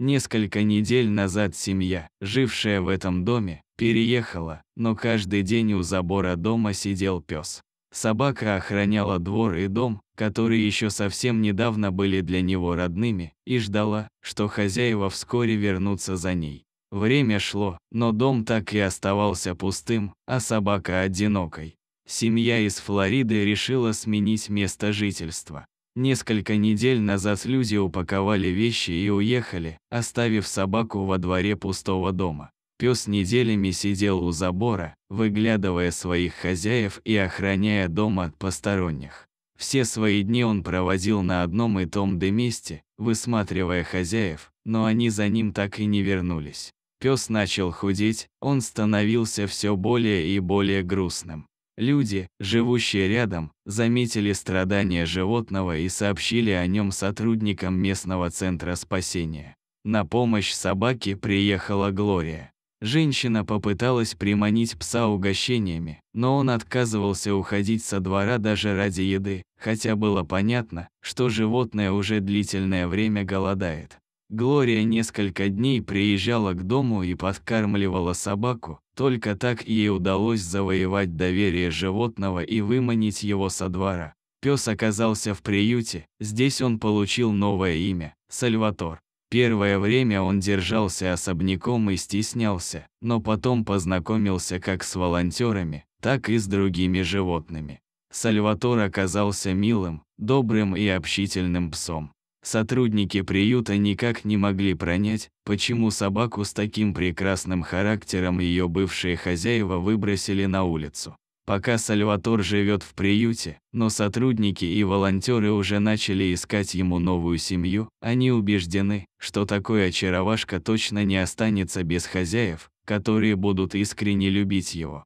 Несколько недель назад семья, жившая в этом доме, переехала, но каждый день у забора дома сидел пес. Собака охраняла двор и дом, которые еще совсем недавно были для него родными, и ждала, что хозяева вскоре вернутся за ней. Время шло, но дом так и оставался пустым, а собака одинокой. Семья из Флориды решила сменить место жительства. Несколько недель назад люди упаковали вещи и уехали, оставив собаку во дворе пустого дома. Пес неделями сидел у забора, выглядывая своих хозяев и охраняя дом от посторонних. Все свои дни он проводил на одном и том же месте, высматривая хозяев, но они за ним так и не вернулись. Пес начал худеть, он становился все более и более грустным. Люди, живущие рядом, заметили страдания животного и сообщили о нем сотрудникам местного центра спасения. На помощь собаке приехала Глория. Женщина попыталась приманить пса угощениями, но он отказывался уходить со двора даже ради еды, хотя было понятно, что животное уже длительное время голодает. Глория несколько дней приезжала к дому и подкармливала собаку, только так ей удалось завоевать доверие животного и выманить его со двора. Пес оказался в приюте, здесь он получил новое имя – Сальватор. Первое время он держался особняком и стеснялся, но потом познакомился как с волонтерами, так и с другими животными. Сальватор оказался милым, добрым и общительным псом. Сотрудники приюта никак не могли пронять, почему собаку с таким прекрасным характером ее бывшие хозяева выбросили на улицу. Пока Сальватор живет в приюте, но сотрудники и волонтеры уже начали искать ему новую семью, они убеждены, что такой очаровашка точно не останется без хозяев, которые будут искренне любить его.